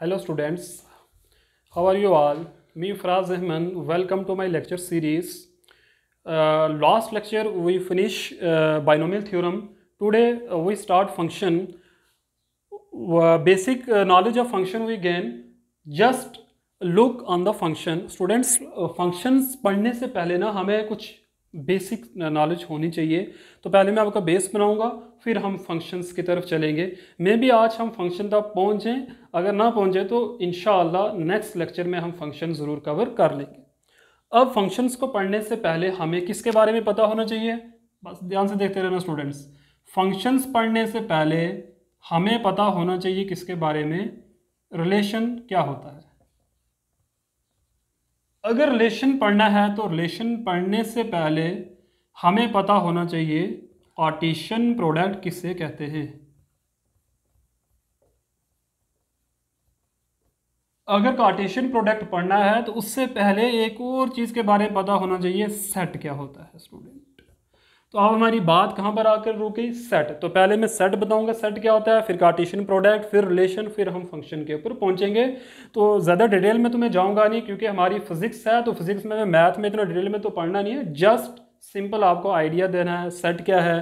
hello students how are you all me Faraz Ahmed welcome to my lecture series last lecture we finish binomial theorem today we start function basic knowledge of function we gain just look on the function students functions पढ़ने से पहले ना हमें कुछ basic knowledge होनी चाहिए तो पहले मैं आपका बेस बनाऊंगा फिर हम फंक्शंस की तरफ चलेंगे मे भी आज हम फंक्शन तक पहुँच जाएँ अगर ना पहुँचें तो इन नेक्स्ट लेक्चर में हम फंक्शन ज़रूर कवर कर लेंगे अब फंक्शंस को पढ़ने से पहले हमें किसके बारे में पता होना चाहिए बस ध्यान से देखते रहना स्टूडेंट्स फंक्शंस पढ़ने से पहले हमें पता होना चाहिए किसके बारे में रिलेशन क्या होता है अगर रिलेशन पढ़ना है तो रिलेशन पढ़ने से पहले हमें पता होना चाहिए कार्टिशन प्रोडक्ट किसे कहते हैं अगर कार्टेशियन प्रोडक्ट पढ़ना है तो उससे पहले एक और चीज़ के बारे में पता होना चाहिए सेट क्या होता है स्टूडेंट तो अब हमारी बात कहाँ पर आकर रुकी सेट तो पहले मैं सेट बताऊंगा सेट क्या होता है फिर कार्टेशियन प्रोडक्ट फिर रिलेशन फिर हम फंक्शन के ऊपर पहुंचेंगे तो ज़्यादा डिटेल में तो मैं जाऊँगा नहीं क्योंकि हमारी फिजिक्स है तो फिजिक्स में मैथ में इतना डिटेल में तो पढ़ना नहीं है जस्ट सिंपल आपको आइडिया देना है सेट क्या है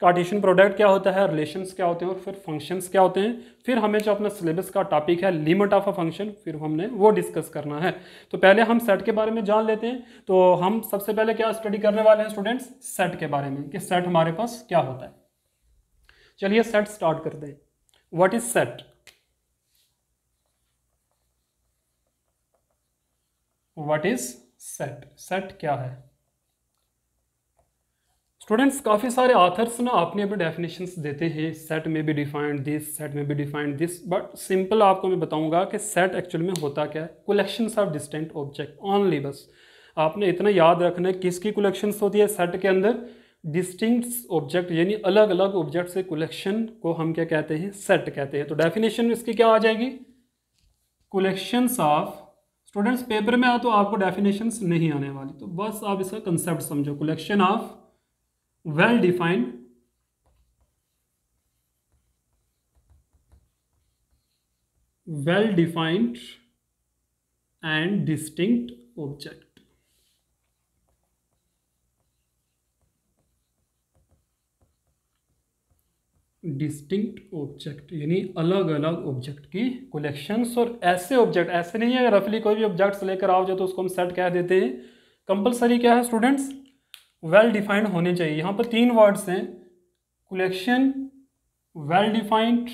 कार्टेशियन प्रोडक्ट क्या होता है रिलेशंस क्या होते हैं और फिर फंक्शंस क्या होते हैं फिर हमें जो अपना सिलेबस का टॉपिक है लिमिट ऑफ अ फंक्शन फिर हमने वो डिस्कस करना है तो पहले हम सेट के बारे में जान लेते हैं तो हम सबसे पहले क्या स्टडी करने वाले हैं स्टूडेंट्स सेट के बारे में कि सेट हमारे पास क्या होता है चलिए सेट स्टार्ट करते हैं what is set what is set set क्या है स्टूडेंट्स काफ़ी सारे आथर्स ना अपने अपने डेफिनेशंस देते हैं सेट में भी डिफाइंड दिस सेट में भी डिफाइंड दिस बट सिंपल आपको मैं बताऊंगा कि सेट एक्चुअल में होता क्या है collections of distinct object only बस आपने इतना याद रखना है किसकी कलेक्शंस होती है सेट के अंदर डिस्टिंक्ट ऑब्जेक्ट यानी अलग अलग ऑब्जेक्ट से कलेक्शन को हम क्या कहते हैं सेट कहते हैं तो डेफिनेशन इसकी क्या आ जाएगी कलेक्शंस ऑफ स्टूडेंट्स पेपर में आ तो आपको डेफिनेशंस नहीं आने वाली तो बस आप इसका कंसेप्ट समझो collection of well defined well defined and distinct object distinct object यानी अलग अलग ऑब्जेक्ट की कलेक्शंस और ऐसे ऑब्जेक्ट ऐसे नहीं है रफली कोई भी ऑब्जेक्ट्स लेकर आओ जाए तो उसको हम सेट कह देते हैं कंपलसरी क्या है स्टूडेंट्स वेल डिफाइंड होने चाहिए यहाँ पर तीन वर्ड्स हैं collection well defined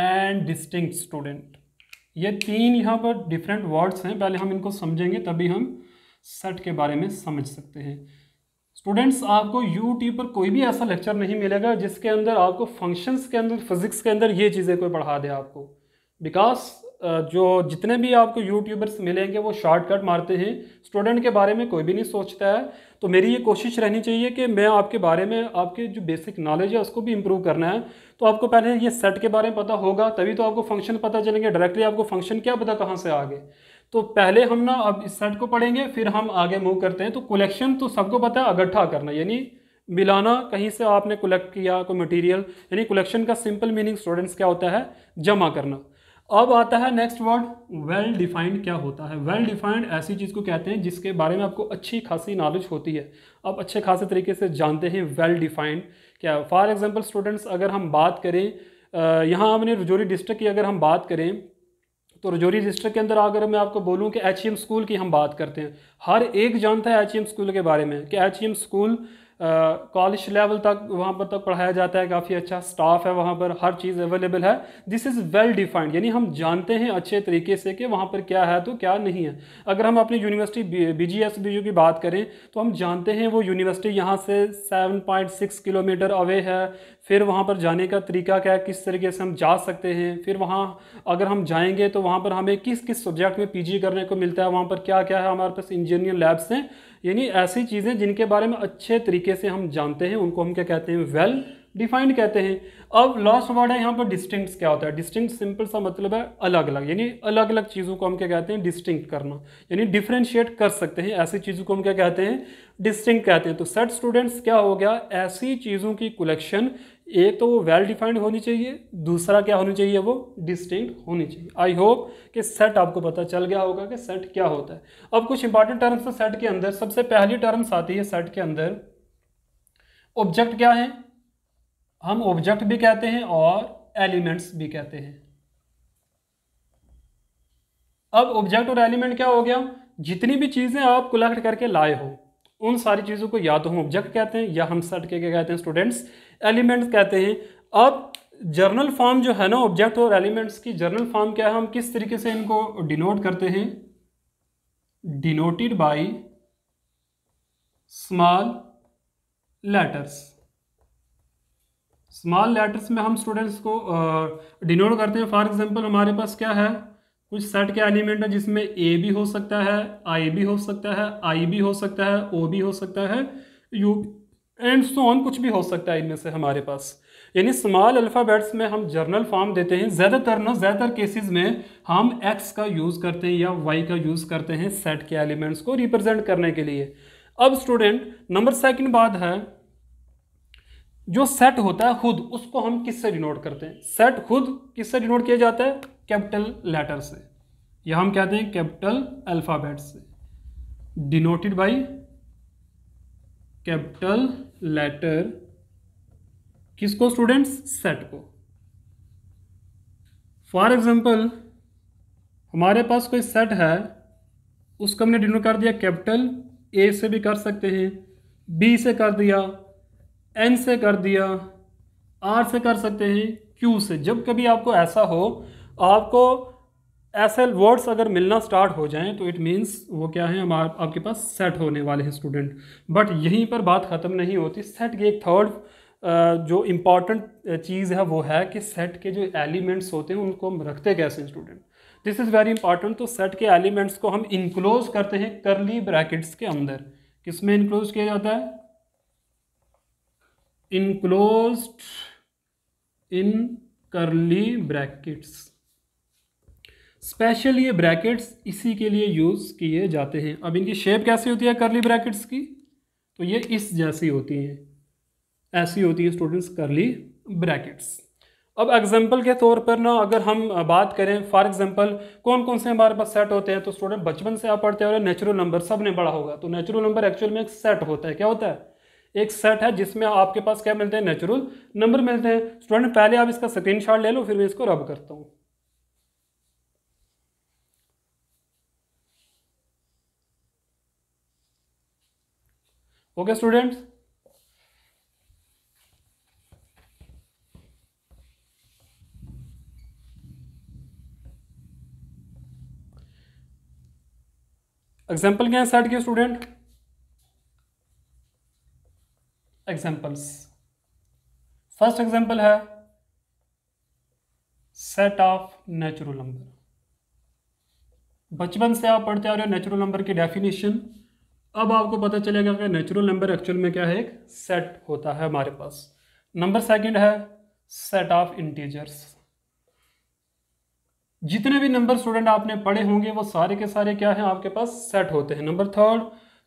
and distinct student ये तीन यहाँ पर डिफरेंट वर्ड्स हैं पहले हम इनको समझेंगे तभी हम सेट के बारे में समझ सकते हैं स्टूडेंट्स आपको यूट्यूब पर कोई भी ऐसा लेक्चर नहीं मिलेगा जिसके अंदर आपको फंक्शंस के अंदर फिजिक्स के अंदर ये चीज़ें कोई पढ़ा दे आपको बिकॉज जो जितने भी आपको यूट्यूबर्स मिलेंगे वो शॉर्टकट मारते हैं स्टूडेंट के बारे में कोई भी नहीं सोचता है तो मेरी ये कोशिश रहनी चाहिए कि मैं आपके बारे में आपके जो बेसिक नॉलेज है उसको भी इम्प्रूव करना है तो आपको पहले ये सेट के बारे में पता होगा तभी तो आपको फंक्शन पता चलेंगे डायरेक्टली आपको फंक्शन क्या पता कहाँ से आगे तो पहले हम ना अब इस सेट को पढ़ेंगे फिर हम आगे मूव करते हैं तो कलेक्शन तो सबको पता है इकट्ठा करना यानी मिलाना कहीं से आपने कलेक्ट किया कोई मटेरियल यानी कलेक्शन का सिंपल मीनिंग स्टूडेंट्स क्या होता है जमा करना अब आता है नेक्स्ट वर्ड वेल डिफाइंड क्या होता है वेल well डिफाइंड ऐसी चीज़ को कहते हैं जिसके बारे में आपको अच्छी खासी नॉलेज होती है आप अच्छे खासे तरीके से जानते हैं वेल well डिफाइंड क्या फॉर एग्जांपल स्टूडेंट्स अगर हम बात करें यहाँ हमने रजौरी डिस्ट्रिक्ट की अगर हम बात करें तो रजौरी डिस्ट्रिक्ट के अंदर अगर मैं आपको बोलूँ कि एच स्कूल e की हम बात करते हैं हर एक जानता है एच स्कूल e के बारे में कि एच स्कूल e कॉलेज लेवल तक वहाँ पर तक पढ़ाया जाता है काफ़ी अच्छा स्टाफ है वहाँ पर हर चीज़ अवेलेबल है दिस इज़ वेल डिफाइंड यानी हम जानते हैं अच्छे तरीके से कि वहाँ पर क्या है तो क्या नहीं है अगर हम अपनी university B G S B U की बात करें तो हम जानते हैं वो यूनिवर्सिटी यहाँ से seven point six kilometre away है फिर वहाँ पर जाने का तरीका क्या है किस तरीके से हम जा सकते हैं फिर वहाँ अगर हम जाएंगे तो वहाँ पर हमें किस किस सब्जेक्ट में पीजी करने को मिलता है वहाँ पर क्या क्या है हमारे पास इंजीनियर लैब्स हैं यानी ऐसी चीज़ें जिनके बारे में अच्छे तरीके से हम जानते हैं उनको हम क्या कहते हैं वेल well, डिफाइंड कहते हैं अब लास्ट वर्ड है यहाँ पर डिस्टिंक्ट क्या होता है डिस्टिंक्ट सिंपल सा मतलब है अलग अलग यानी अलग अलग चीज़ों को हम क्या कहते हैं डिस्टिंक्ट करना यानी डिफ्रेंशिएट कर सकते हैं ऐसी चीज़ों को हम क्या कहते हैं डिस्टिंक्ट कहते हैं तो सेट स्टूडेंट्स क्या हो गया ऐसी चीज़ों की कलेक्शन एक तो वो वेल डिफाइंड होनी चाहिए दूसरा क्या होनी चाहिए वो डिस्टिंक्ट होनी चाहिए आई होप कि सेट आपको पता चल गया होगा कि सेट क्या होता है अब कुछ इंपॉर्टेंट टर्म्स हैं सेट के अंदर सबसे पहली टर्म्स आती है सेट के अंदर ऑब्जेक्ट क्या है हम ऑब्जेक्ट भी कहते हैं और एलिमेंट्स भी कहते हैं अब ऑब्जेक्ट और एलिमेंट क्या हो गया जितनी भी चीज़ें आप कलेक्ट करके लाए हो उन सारी चीज़ों को या तो हम ऑब्जेक्ट कहते हैं या हम सेट के क्या कहते हैं स्टूडेंट्स एलिमेंट्स कहते हैं अब जर्नल फॉर्म जो है ना ऑब्जेक्ट और एलिमेंट्स की जर्नल फॉर्म क्या है हम किस तरीके से इनको डिनोट करते हैं denoted by small letters small letters में हम स्टूडेंट्स को डिनोट करते हैं फॉर एग्जांपल हमारे पास क्या है कुछ सेट के एलिमेंट है जिसमें ए भी हो सकता है आई भी हो सकता है आई भी हो सकता है ओ भी हो सकता है यू एंड सो ऑन कुछ भी हो सकता है इनमें से हमारे पास यानी स्मॉल अल्फ़ाबेट्स में हम जर्नल फॉर्म देते हैं ज़्यादातर ना ज़्यादातर केसेस में हम एक्स का यूज़ करते हैं या वाई का यूज़ करते हैं सेट के एलिमेंट्स को रिप्रेजेंट करने के लिए अब स्टूडेंट नंबर सेकंड बात है जो सेट होता है खुद उसको हम किससे डिनोट करते हैं सेट खुद किससे डिनोट किया जाता है कैपिटल लेटर से या हम कहते हैं कैपिटल अल्फ़ाबेट से डिनोटेड बाई कैपिटल लेटर किसको स्टूडेंट्स सेट को फॉर एग्जाम्पल हमारे पास कोई सेट है उसको हमने डिनोट कर दिया कैपिटल ए से भी कर सकते हैं बी से कर दिया एन से कर दिया आर से कर सकते हैं क्यू से जब कभी आपको ऐसा हो आपको ऐसे वर्ड्स अगर मिलना स्टार्ट हो जाएं तो इट मीन्स वो क्या है हम आपके पास सेट होने वाले हैं स्टूडेंट बट यहीं पर बात ख़त्म नहीं होती सेट की एक थर्ड जो इम्पॉर्टेंट चीज़ है वो है कि सेट के जो एलिमेंट्स होते हैं उनको हम रखते कैसे student this is very important तो सेट के एलिमेंट्स को हम इनक्लोज करते हैं करली ब्रैकेट्स के अंदर किस में इनक्लोज किया जाता है इनक्लोज इन करली ब्रैकेट्स स्पेशल ये ब्रैकेट्स इसी के लिए यूज़ किए जाते हैं अब इनकी शेप कैसी होती है करली ब्रैकेट्स की तो ये इस जैसी होती हैं ऐसी होती है स्टूडेंट्स करली ब्रैकेट्स अब एग्जाम्पल के तौर पर ना अगर हम बात करें फॉर एग्जाम्पल कौन कौन से हमारे पास सेट होते हैं तो स्टूडेंट बचपन से आप पढ़ते हैं और नेचुरल नंबर सब ने बड़ा होगा तो नेचुरल नंबर एक्चुअल में एक सेट होता है क्या होता है एक सेट है जिसमें आपके पास क्या मिलते हैं नेचुरल नंबर मिलते हैं स्टूडेंट पहले आप इसका स्क्रीन ले लो फिर मैं इसको रब करता हूँ ओके स्टूडेंट्स एग्जाम्पल क्या है सेट के स्टूडेंट एग्जाम्पल्स फर्स्ट एग्जाम्पल है सेट ऑफ नेचुरल नंबर बचपन से आप पढ़ते आ रहे हो नेचुरल नंबर की डेफिनेशन अब आपको पता चलेगा कि नेचुरल नंबर एक्चुअल में क्या है एक सेट होता है हमारे पास नंबर सेकंड है सेट ऑफ इंटीजर्स जितने भी नंबर स्टूडेंट आपने पढ़े होंगे वो सारे के सारे क्या हैं आपके पास सेट होते हैं नंबर थर्ड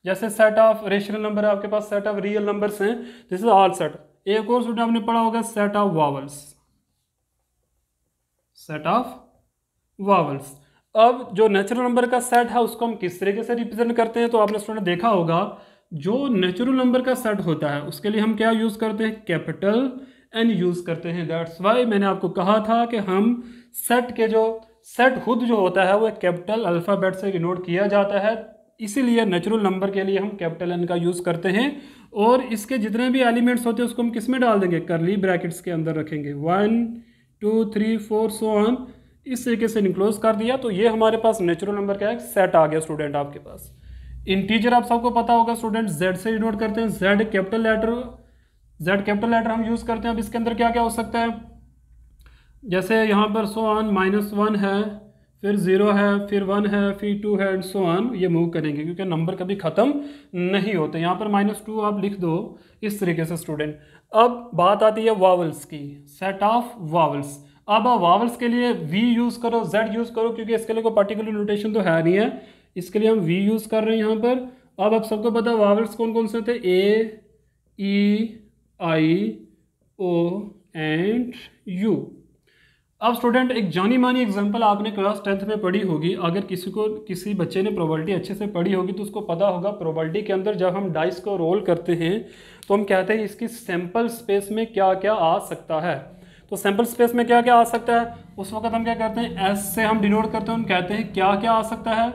जैसे सेट ऑफ रेशनल नंबर आपके पास सेट ऑफ रियल नंबर हैं दिस इज ऑल सेट एक और स्टूडेंट आपने पढ़ा होगा set of vowels set of vowels अब जो नेचुरल नंबर का सेट है उसको हम किस तरीके से रिप्रेजेंट करते हैं तो आपने स्टूडेंट देखा होगा जो नेचुरल नंबर का सेट होता है उसके लिए हम क्या यूज़ करते हैं कैपिटल एन यूज़ करते हैं दैट्स वाई मैंने आपको कहा था कि हम सेट के जो सेट खुद जो होता है वो कैपिटल अल्फ़ाबेट से डिनोट किया जाता है इसीलिए नेचुरल नंबर के लिए हम कैपिटल एन का यूज़ करते हैं और इसके जितने भी एलिमेंट्स होते हैं उसको हम किस में डाल देंगे करली ब्रैकेट्स के अंदर रखेंगे one two three four so on इस तरीके से इनक्लोज कर दिया तो ये हमारे पास नेचुरल नंबर क्या है सेट आ गया स्टूडेंट आपके पास इंटीजर आप सबको पता होगा स्टूडेंट जेड से डिनोट करते हैं Z capital letter Z capital letter हम यूज़ करते हैं अब इसके अंदर क्या क्या हो सकता है जैसे यहाँ पर सो ऑन माइनस वन है फिर ज़ीरो है फिर वन है फिर टू है एंड सो ऑन ये मूव करेंगे क्योंकि नंबर कभी ख़त्म नहीं होते यहाँ पर माइनस टू आप लिख दो इस तरीके से स्टूडेंट अब बात आती है वावल्स की सेट ऑफ वावल्स अब वावल्स के लिए वी यूज़ करो जेड यूज़ करो क्योंकि इसके लिए कोई पर्टिकुलर नोटेशन तो है नहीं है इसके लिए हम वी यूज़ कर रहे हैं यहाँ पर अब आप सबको पता है वावल्स कौन कौन से थे A E I O and U अब स्टूडेंट एक जानी मानी एग्जांपल आपने क्लास टेंथ में पढ़ी होगी अगर किसी को किसी बच्चे ने प्रोबेबिलिटी अच्छे से पढ़ी होगी तो उसको पता होगा प्रोबेबिलिटी के अंदर जब हम डाइस को रोल करते हैं तो हम कहते हैं इसकी सैम्पल स्पेस में क्या क्या आ सकता है तो सैम्पल स्पेस में क्या क्या आ सकता है उस वक्त हम क्या करते हैं एस से हम डिनोट करते हैं हम कहते हैं क्या क्या आ सकता है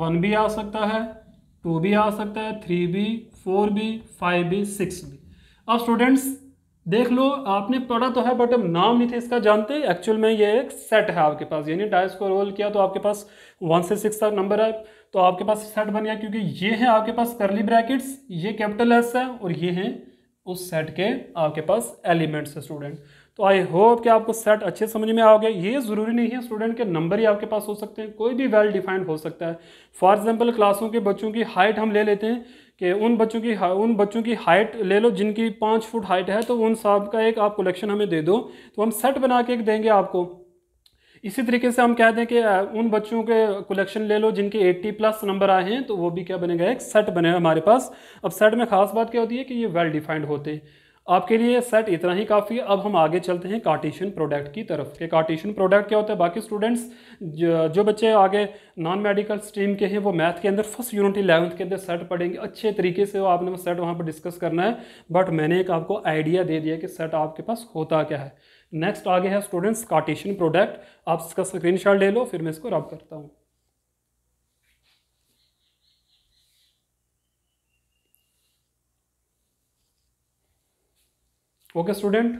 वन भी आ सकता है टू भी आ सकता है थ्री भी फोर भी फाइव भी सिक्स भी अब स्टूडेंट्स देख लो आपने पढ़ा तो है बट अब नाम नहीं थे इसका जानते एक्चुअल में ये एक सेट है आपके पास यानी डाइस को रोल किया तो आपके पास वन से सिक्स तक नंबर है तो आपके पास सेट बन गया क्योंकि ये है आपके पास करली ब्रैकेट्स ये कैपिटल एस है और ये हैं उस सेट के आपके पास एलिमेंट्स है स्टूडेंट तो आई होप कि आपको सेट अच्छे समझ में आओगे ये ज़रूरी नहीं है स्टूडेंट के नंबर ही आपके पास हो सकते हैं कोई भी वेल डिफाइंड हो सकता है फॉर एग्जाम्पल क्लासों के बच्चों की हाइट हम ले लेते हैं कि उन बच्चों की उन बच्चों की हाइट ले लो जिनकी पाँच फुट हाइट है तो उन सब का एक आप कलेक्शन हमें दे दो तो हम सेट बना के एक देंगे आपको इसी तरीके से हम कहते हैं कि उन बच्चों के कलेक्शन ले लो जिनके 80 प्लस नंबर आए हैं तो वो भी क्या बनेगा एक सेट बनेगा हमारे पास अब सेट में खास बात क्या होती है कि ये वेल डिफाइंड होते हैं आपके लिए सेट इतना ही काफ़ी है अब हम आगे चलते हैं कार्टिशन प्रोडक्ट की तरफ के कार्टिशन प्रोडक्ट क्या होता है बाकी स्टूडेंट्स जो बच्चे आगे नॉन मेडिकल स्ट्रीम के हैं वो मैथ के अंदर फर्स्ट यूनिट इलेवंथ के अंदर सेट पढ़ेंगे अच्छे तरीके से वो आपने वो सेट वहाँ पर डिस्कस करना है बट मैंने एक आपको आइडिया दे दिया कि सेट आपके पास होता क्या है नेक्स्ट आगे है स्टूडेंट्स कार्टिशन प्रोडक्ट आप इसका स्क्रीन ले लो फिर मैं इसको रब करता हूँ ओके स्टूडेंट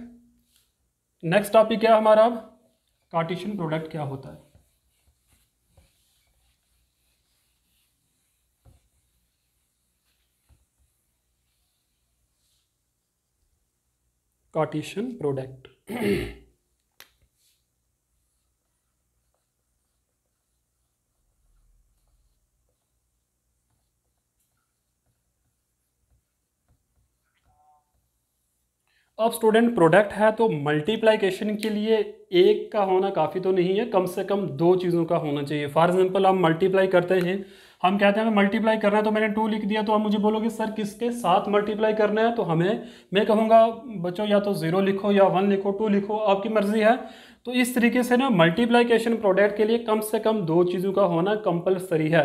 नेक्स्ट टॉपिक क्या हमारा अब कार्टिशन प्रोडक्ट क्या होता है कार्टिशन प्रोडक्ट अब स्टूडेंट प्रोडक्ट है तो मल्टीप्लाइकेशन के लिए एक का होना काफ़ी तो नहीं है कम से कम दो चीज़ों का होना चाहिए फॉर एग्जाम्पल आप मल्टीप्लाई करते हैं हम कहते हैं हमें मल्टीप्लाई करना है तो मैंने टू लिख दिया तो आप मुझे बोलोगे सर किसके साथ मल्टीप्लाई करना है तो हमें मैं कहूँगा बच्चों या तो ज़ीरो लिखो या वन लिखो टू लिखो आपकी मर्ज़ी है तो इस तरीके से ना मल्टीप्लाइकेशन प्रोडक्ट के लिए कम से कम दो चीज़ों का होना कंपलसरी है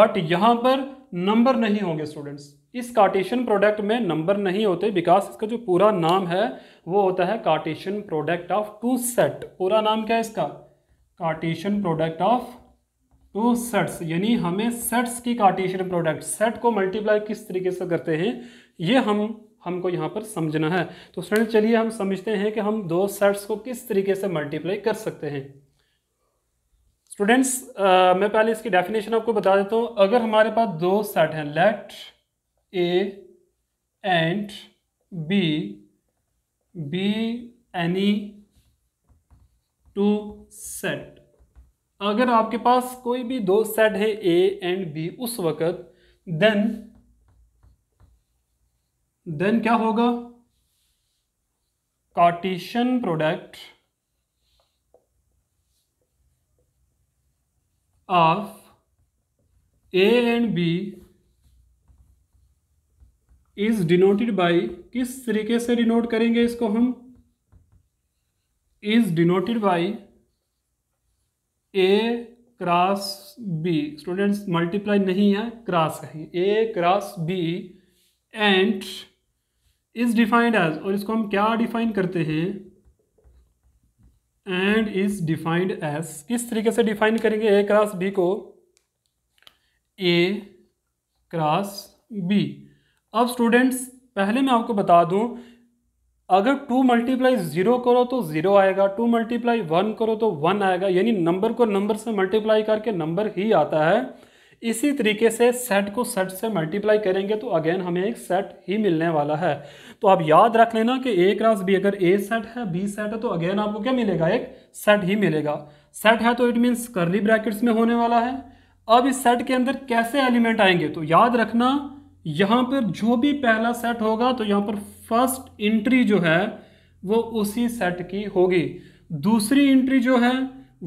बट यहाँ पर नंबर नहीं होंगे स्टूडेंट्स इस कार्टेशन प्रोडक्ट में नंबर नहीं होते बिकॉज इसका जो पूरा नाम है वो होता है Cartesian product of two set पूरा नाम क्या है इसका Cartesian product of two sets यानी हमें सेट्स की कार्टेशन प्रोडक्ट सेट को मल्टीप्लाई किस तरीके से करते हैं ये हम हमको यहाँ पर समझना है तो फ्रेंड चलिए हम समझते हैं कि हम दो सेट्स को किस तरीके से मल्टीप्लाई कर सकते हैं स्टूडेंट्स मैं पहले इसकी डेफिनेशन आपको बता देता हूँ अगर हमारे पास दो सेट हैं let A and B, B any two set अगर आपके पास कोई भी दो सेट है ए एंड बी उस वक्त देन देन क्या होगा Cartesian product of A and B is denoted by किस तरीके से डिनोट करेंगे इसको हम is denoted by A cross B students multiply नहीं है क्रॉस है A cross B and is defined as और इसको हम क्या डिफाइन करते हैं एंड इज डिफाइंड एज किस तरीके से डिफाइन करेंगे ए क्रॉस बी को ए क्रॉस बी अब स्टूडेंट्स पहले मैं आपको बता दूं अगर टू मल्टीप्लाई ज़ीरो करो तो ज़ीरो आएगा टू मल्टीप्लाई वन करो तो वन आएगा यानी नंबर को नंबर से मल्टीप्लाई करके नंबर ही आता है इसी तरीके से सेट को सेट से मल्टीप्लाई करेंगे तो अगेन हमें एक सेट ही मिलने वाला है तो आप याद रख लेना कि ए क्रॉस बी अगर ए सेट है बी सेट है तो अगेन आपको क्या मिलेगा एक सेट ही मिलेगा सेट है तो इट मीन्स करली ब्रैकेट्स में होने वाला है अब इस सेट के अंदर कैसे एलिमेंट आएंगे तो याद रखना यहां पर जो भी पहला सेट होगा तो यहां पर फर्स्ट एंट्री जो है वो उसी सेट की होगी दूसरी एंट्री जो है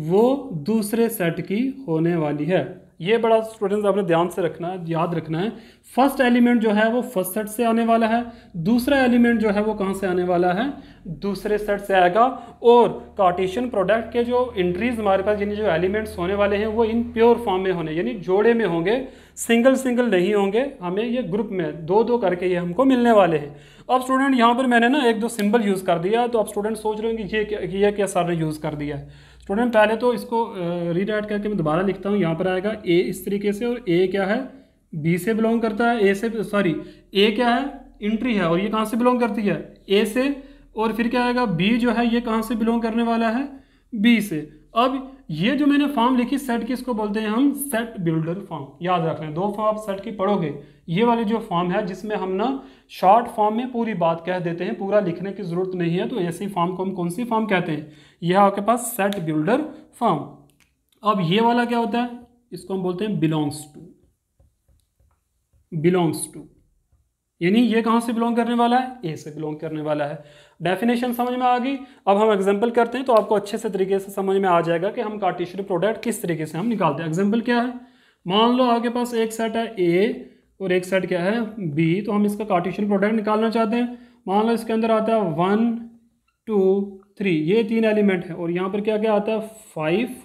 वो दूसरे सेट की होने वाली है ये बड़ा स्टूडेंट्स आपने ध्यान से रखना है याद रखना है फर्स्ट एलिमेंट जो है वो फर्स्ट सेट से आने वाला है दूसरा एलिमेंट जो है वो कहाँ से आने वाला है दूसरे सेट से आएगा और कार्टेशियन प्रोडक्ट के जो इंट्रीज हमारे पास यानी जो एलिमेंट्स होने वाले हैं वो इन प्योर फॉर्म में होने यानी जोड़े में होंगे सिंगल सिंगल नहीं होंगे हमें ये ग्रुप में दो दो करके ये हमको मिलने वाले हैं अब स्टूडेंट यहाँ पर मैंने ना एक दो सिंबल यूज़ कर दिया तो अब स्टूडेंट सोच रहे कि ये क्या ये क्या सर ने यूज़ कर दिया है स्टूडेंट पहले तो इसको रीडाइट करके मैं दोबारा लिखता हूँ यहाँ पर आएगा ए इस तरीके से और ए क्या है बी से बिलोंग करता है ए से सॉरी ए क्या है इंट्री है और ये कहाँ से बिलोंग करती है ए से और फिर क्या आएगा बी जो है ये कहाँ से बिलोंग करने वाला है बी से अब ये जो मैंने फॉर्म लिखी सेट की इसको बोलते हैं हम सेट बिल्डर फॉर्म याद रख रहे हैं दो फॉर्म आप सेट की पढ़ोगे ये वाली जो फॉर्म है जिसमें हम ना शॉर्ट फॉर्म में पूरी बात कह देते हैं पूरा लिखने की ज़रूरत नहीं है तो ऐसी फॉर्म को हम कौन सी फॉर्म कहते हैं यह आपके पास सेट बिल्डर फॉर्म अब ये वाला क्या होता है इसको हम बोलते हैं बिलोंग्स टू बिलोंग्स टू यानी ये कहाँ से बिलोंग करने वाला है ए से बिलोंग करने वाला है डेफिनेशन समझ में आ गई अब हम एग्जाम्पल करते हैं तो आपको अच्छे से तरीके से समझ में आ जाएगा कि हम कार्टिशरी प्रोडक्ट किस तरीके से हम निकालते हैं एग्जाम्पल क्या है मान लो आपके पास एक सेट है ए और एक सेट क्या है बी तो हम इसका कार्टिशरी प्रोडक्ट निकालना चाहते हैं मान लो इसके अंदर आता है वन टू थ्री ये तीन एलिमेंट है और यहाँ पर क्या क्या आता है फाइव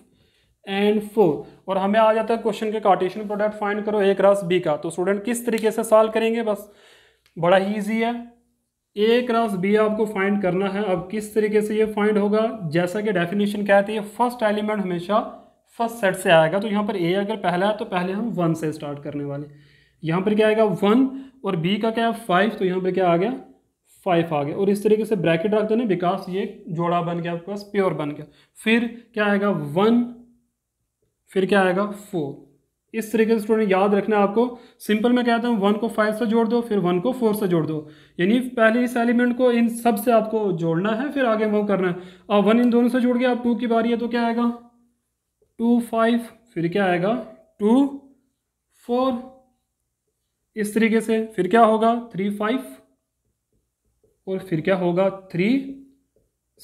एंड फोर और हमें आ जाता है क्वेश्चन के कार्टेशन प्रोडक्ट फाइंड करो एक रास बी का तो स्टूडेंट किस तरीके से सॉल्व करेंगे बस बड़ा ही ईजी है ए क्रॉस बी आपको फाइंड करना है अब किस तरीके से ये फाइंड होगा जैसा कि डेफिनेशन कहती है फर्स्ट एलिमेंट हमेशा फर्स्ट सेट से आएगा तो यहाँ पर ए अगर पहला है तो पहले हम वन से स्टार्ट करने वाले यहाँ पर क्या आएगा वन और बी का क्या है फाइव तो यहाँ पर क्या आ गया फाइव आ गया और इस तरीके से ब्रैकेट रख देना बिकॉज ये जोड़ा बन गया आपके पास प्योर बन गया फिर क्या आएगा वन फिर क्या आएगा फोर इस तरीके से स्टूडेंट याद रखना आपको सिंपल मैं कहता हूँ वन को फाइव से जोड़ दो फिर वन को फोर से जोड़ दो यानी पहले इस एलिमेंट को इन सब से आपको जोड़ना है फिर आगे मूव करना है अब वन इन दोनों से जोड़ गया अब टू की बारी है तो क्या आएगा टू फाइव फिर क्या आएगा टू फोर इस तरीके से फिर क्या होगा थ्री फाइव और फिर क्या होगा थ्री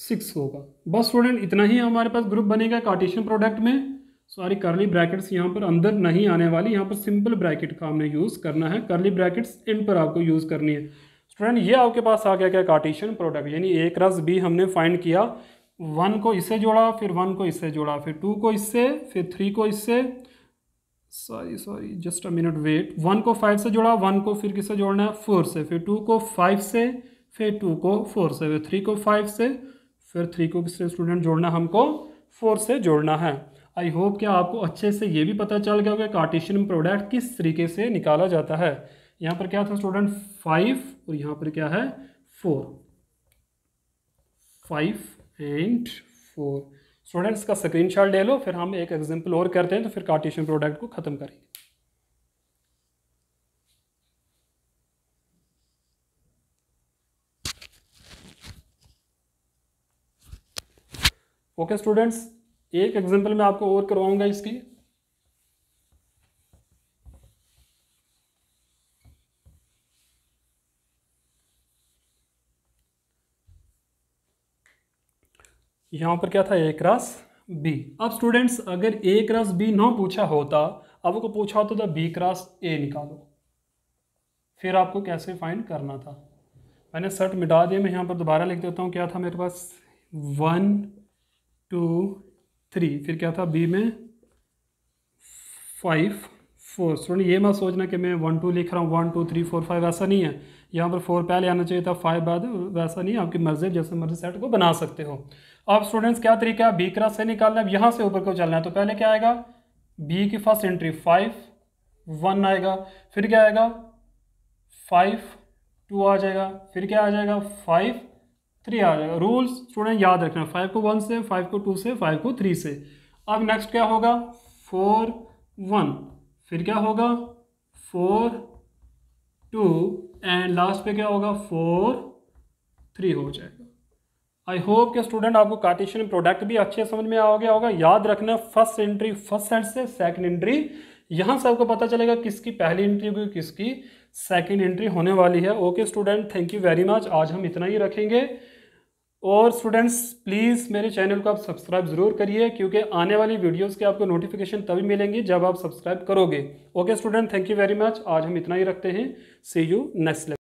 सिक्स होगा बस स्टूडेंट इतना ही हमारे पास ग्रुप बनेगा कार्टिशन प्रोडक्ट में सॉरी करली ब्रैकेट्स यहाँ पर अंदर नहीं आने वाली यहाँ पर सिंपल ब्रैकेट का हमने यूज़ करना है करली ब्रैकेट्स इन पर आपको यूज़ करनी है स्टूडेंट ये आपके पास आ गया क्या कार्टिशन प्रोडक्ट यानी ए रस बी हमने फाइंड किया वन को इससे जोड़ा फिर वन को इससे जोड़ा फिर टू को इससे फिर थ्री को इससे sorry sorry just a minute wait one को फाइव से जोड़ा वन को फिर किससे जोड़ना है फोर से फिर टू को फाइव से फिर टू को फोर से फिर थ्री को फाइव से फिर थ्री को किससे स्टूडेंट जोड़ना हमको फोर से जोड़ना है आई होप कि आपको अच्छे से ये भी पता चल गया होगा कार्टेशियन प्रोडक्ट किस तरीके से निकाला जाता है यहाँ पर क्या था स्टूडेंट फाइव और यहाँ पर क्या है four five and four students का स्क्रीनशॉट ले लो फिर हम एक एग्जाम्पल और करते हैं तो फिर कार्टेशियन प्रोडक्ट को ख़त्म करेंगे ओके okay, स्टूडेंट्स एक एग्जाम्पल मैं आपको और करवाऊंगा इसकी यहां पर क्या था ए क्रॉस बी अब स्टूडेंट्स अगर ए क्रॉस बी ना पूछा होता आपको पूछा होता तो था बी क्रॉस ए निकालो फिर आपको कैसे फाइंड करना था मैंने सर्ट मिटा दिया मैं यहाँ पर दोबारा लिख देता हूँ क्या था मेरे पास वन टू थ्री फिर क्या था बी में फाइव फोर स्टूडेंट ये मत सोचना कि मैं वन टू लिख रहा हूँ one two three four five ऐसा नहीं है यहाँ पर फोर पहले आना चाहिए था फाइव बाद वैसा नहीं आपकी मर्जी जैसे मर्जी सेट को बना सकते हो अब स्टूडेंट्स क्या तरीका है बी क्रॉस से निकालना है यहाँ से ऊपर को चलना है तो पहले क्या आएगा बी की फर्स्ट एंट्री फाइव वन आएगा फिर क्या आएगा फाइव टू आ जाएगा फिर क्या आ जाएगा फाइव थ्री आ जाएगा रूल्स स्टूडेंट याद रखना फाइव को वन से फाइव को टू से फाइव को थ्री से अब नेक्स्ट क्या होगा फोर वन फिर क्या होगा फोर टू एंड लास्ट पे क्या होगा फोर थ्री हो जाएगा आई होप के स्टूडेंट आपको कार्टेशियन प्रोडक्ट भी अच्छे समझ में आ गया होगा याद रखना फर्स्ट एंट्री फर्स्ट सेट से सेकंड एंट्री यहाँ से आपको पता चलेगा किसकी पहली एंट्री होगी किसकी सेकंड एंट्री होने वाली है okay student thank you very much आज हम इतना ही रखेंगे और स्टूडेंट्स प्लीज़ मेरे चैनल को आप सब्सक्राइब ज़रूर करिए क्योंकि आने वाली वीडियोस के आपको नोटिफिकेशन तभी मिलेंगी जब आप सब्सक्राइब करोगे okay student thank you very much आज हम इतना ही रखते हैं सी यू नेक्स्ट